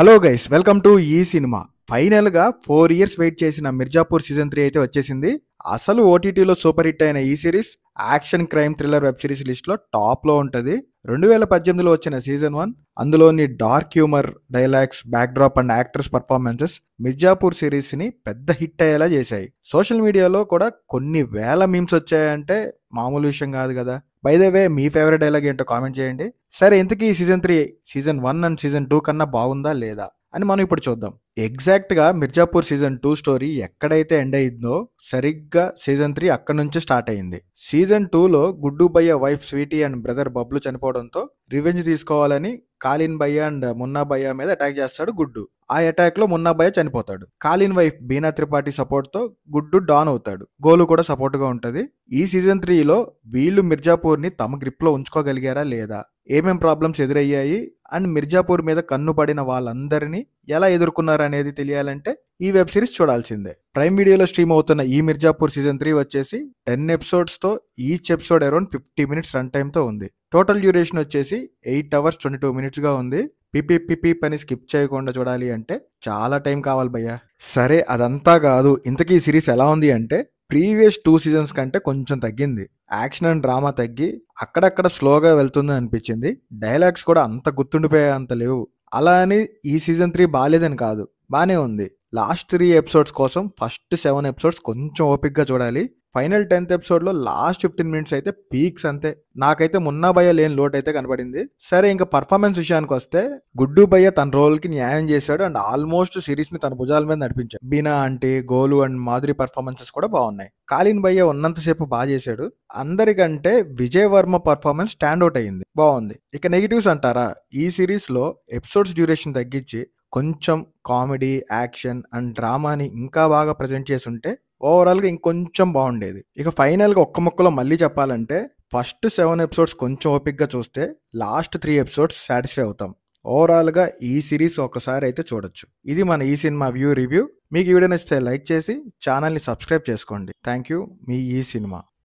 hello guys welcome to ఈ cinema ఫైనల్గా four years wait చేసిన మిర్జాపూర్ సీజన్ త్రీ అయితే వచ్చేసింది అసలు ఓటీటీలో సూపర్ హిట్ అయిన ఈ e series action crime thriller web series లిస్ట్లో టాప్లో ఉంటుంది రెండు వేల పద్దెనిమిదిలో వచ్చిన సీజన్ వన్ అందులోని dark humour dialogues backdrop and actors performances Mirzapur సిరీస్ని పెద్ద హిట్ అయ్యేలా చేశాయి సోషల్ మీడియాలో కూడా కొన్ని వేల మీమ్స్ వచ్చాయంటే మామూలు విషయం కాదు కదా బై ద వే మీ ఫేవరెట్ డైలాగ్ ఏంటో కామెంట్ చేయండి సరే ఇంతకీ season three season one and season two కన్నా బాగుందా లేదా అని మనం ఇప్పుడు చూద్దాం ఎగ్జాక్ట్గా మిర్జాపూర్ సీజన్ టూ స్టోరీ ఎక్కడైతే ఎండ్ అయిందో సరిగ్గా సీజన్ త్రీ అక్కడ నుంచి స్టార్ట్ అయింది సీజన్ టూలో Guddu Bhaiya wife Sweety and brother Bablu చనిపోవడంతో రివెంజ్ తీసుకోవాలని కాలిన్ భయ్య అండ్ మున్నా భయ్య మీద అటాక్ చేస్తాడు గుడ్డు ఆ అటాక్లో మున్నా భయ్య చనిపోతాడు కాలిన్ వైఫ్ బీనా త్రిపాఠి సపోర్ట్తో గుడ్డు డాన్ అవుతాడు గోలు కూడా సపోర్ట్గా ఉంటుంది ఈ సీజన్ త్రీలో వీళ్ళు ని తమ గ్రిప్లో ఉంచుకోగలిగారా లేదా ఏమేం ప్రాబ్లమ్స్ ఎదురయ్యాయి అండ్ మిర్జాపూర్ మీద కన్ను పడిన వాళ్ళందరినీ ఎలా ఎదుర్కొన్నారు అనేది తెలియాలంటే ఈ వెబ్ సిరీస్ చూడాల్సిందే ప్రైమ్ వీడియోలో స్ట్రీమ్ అవుతున్న ఈ మిర్జాపూర్ సీజన్ త్రీ వచ్చేసి టెన్ ఎపిసోడ్స్తో each episode around fifty minutes run టైమ్తో ఉంది టోటల్ డ్యూరేషన్ వచ్చేసి ఎయిట్ అవర్స్ ట్వంటీ టూ మినిట్స్గా ఉంది పిపి పిపి పని స్కిప్ చేయకుండా చూడాలి అంటే చాలా టైం కావాలి భయ్యా సరే అదంతా కాదు ఇంతకీ ఈ సిరీస్ ఎలా ఉంది అంటే ప్రీవియస్ టూ సీజన్స్ కంటే కొంచెం తగ్గింది యాక్షన్ అండ్ డ్రామా తగ్గి అక్కడక్కడ స్లోగా వెళ్తుంది అనిపించింది డైలాగ్స్ కూడా అంత గుర్తుండిపోయే అంత లేవు అలా అని ఈ సీజన్ త్రీ బాగాలేదని కాదు బాగానే ఉంది లాస్ట్ త్రీ ఎపిసోడ్స్ కోసం ఫస్ట్ సెవెన్ ఎపిసోడ్స్ కొంచెం ఓపిక్గా చూడాలి ఫైనల్ టెన్త్ ఎపిసోడ్లో లాస్ట్ ఫిఫ్టీన్ మినిట్స్ అయితే పీక్స్ అంతే నాకైతే మున్నా భయ్య లేని లోటు అయితే కనపడింది సరే ఇంకా పర్ఫార్మెన్స్ విషయానికి వస్తే గుడ్డు భయ్య తన రోల్కి న్యాయం చేశాడు అండ్ ఆల్మోస్ట్ సిరీస్ని తన భుజాల మీద నడిపించాడు బీనా అంటే గోలు అండ్ మాధురి పర్ఫార్మెన్సెస్ కూడా బాగున్నాయి కాలిన్ భయ్య ఉన్నంతసేపు బాగా చేశాడు అందరికంటే విజయ్ వర్మ పర్ఫార్మెన్స్ స్టాండ్అవుట్ అయ్యింది బాగుంది ఇక నెగిటివ్స్ అంటారా ఈ సిరీస్లో ఎపిసోడ్స్ డ్యూరేషన్ తగ్గించి కొంచెం కామెడీ యాక్షన్ అండ్ డ్రామాని ఇంకా బాగా ప్రజెంట్ చేసి ఉంటే ఓవరాల్గా ఇంకొంచెం బాగుండేది ఇక ఫైనల్గా ఒక్క ముక్కలో మళ్ళీ చెప్పాలంటే ఫస్ట్ సెవెన్ ఎపిసోడ్స్ కొంచెం ఓపిక్గా చూస్తే లాస్ట్ త్రీ ఎపిసోడ్స్ సాటిస్ఫై అవుతాం ఓవరాల్గా ఈ సిరీస్ ఒకసారి అయితే చూడొచ్చు ఇది మన ఈ సినిమా వ్యూ రివ్యూ మీకు ఈ వీడియో నచ్చితే లైక్ చేసి ఛానల్ని సబ్స్క్రైబ్ చేసుకోండి థ్యాంక్ యూ మీ ఈ సినిమా